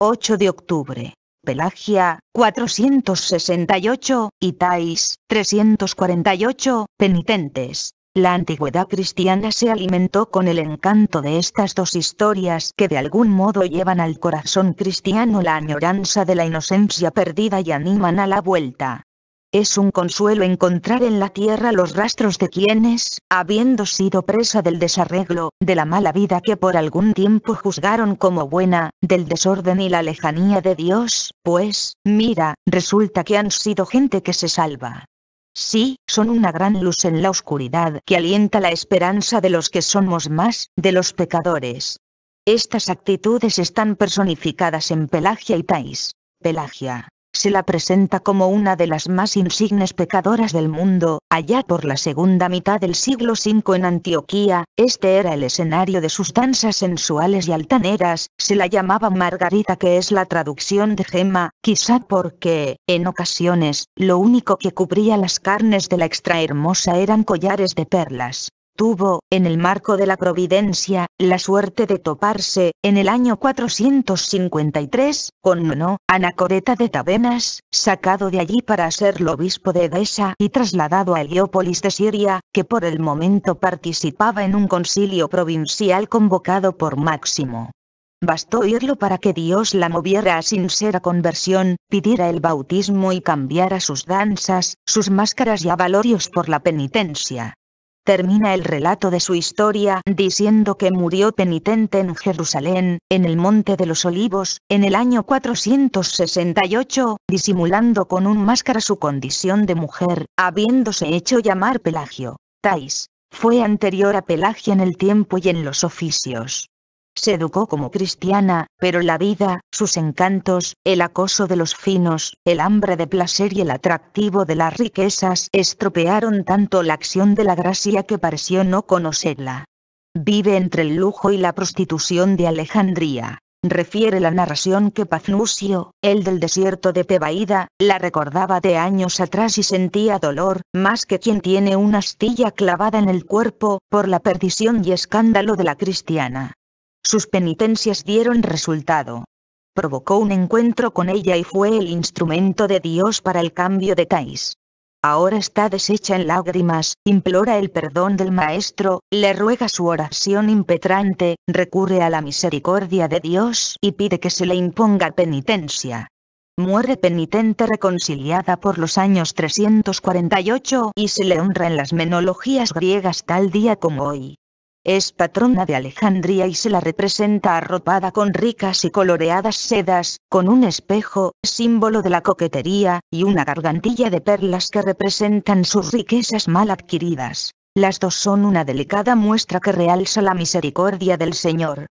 8 de octubre. Pelagia, 468, y Thais, 348, penitentes. La antigüedad cristiana se alimentó con el encanto de estas dos historias que de algún modo llevan al corazón cristiano la añoranza de la inocencia perdida y animan a la vuelta. Es un consuelo encontrar en la tierra los rastros de quienes, habiendo sido presa del desarreglo, de la mala vida que por algún tiempo juzgaron como buena, del desorden y la lejanía de Dios, pues, mira, resulta que han sido gente que se salva. Sí, son una gran luz en la oscuridad que alienta la esperanza de los que somos más, de los pecadores. Estas actitudes están personificadas en Pelagia y Tais. Pelagia, se la presenta como una de las más insignes pecadoras del mundo, allá por la segunda mitad del siglo V en Antioquía, este era el escenario de sus danzas sensuales y altaneras, se la llamaba Margarita que es la traducción de Gema, quizá porque, en ocasiones, lo único que cubría las carnes de la extrahermosa eran collares de perlas tuvo, en el marco de la providencia, la suerte de toparse, en el año 453, con Nono, Anacoreta de Tabenas, sacado de allí para ser obispo de Edesa y trasladado a Heliópolis de Siria, que por el momento participaba en un concilio provincial convocado por Máximo. Bastó irlo para que Dios la moviera a sincera conversión, pidiera el bautismo y cambiara sus danzas, sus máscaras y avalorios por la penitencia termina el relato de su historia diciendo que murió penitente en Jerusalén, en el Monte de los Olivos, en el año 468, disimulando con un máscara su condición de mujer, habiéndose hecho llamar Pelagio. Tais. Fue anterior a Pelagio en el tiempo y en los oficios. Se educó como cristiana, pero la vida, sus encantos, el acoso de los finos, el hambre de placer y el atractivo de las riquezas estropearon tanto la acción de la gracia que pareció no conocerla. Vive entre el lujo y la prostitución de Alejandría. Refiere la narración que Paznusio, el del desierto de Tebaida, la recordaba de años atrás y sentía dolor, más que quien tiene una astilla clavada en el cuerpo, por la perdición y escándalo de la cristiana. Sus penitencias dieron resultado. Provocó un encuentro con ella y fue el instrumento de Dios para el cambio de Thais. Ahora está deshecha en lágrimas, implora el perdón del Maestro, le ruega su oración impetrante, recurre a la misericordia de Dios y pide que se le imponga penitencia. Muere penitente reconciliada por los años 348 y se le honra en las menologías griegas tal día como hoy. Es patrona de Alejandría y se la representa arropada con ricas y coloreadas sedas, con un espejo, símbolo de la coquetería, y una gargantilla de perlas que representan sus riquezas mal adquiridas. Las dos son una delicada muestra que realza la misericordia del Señor.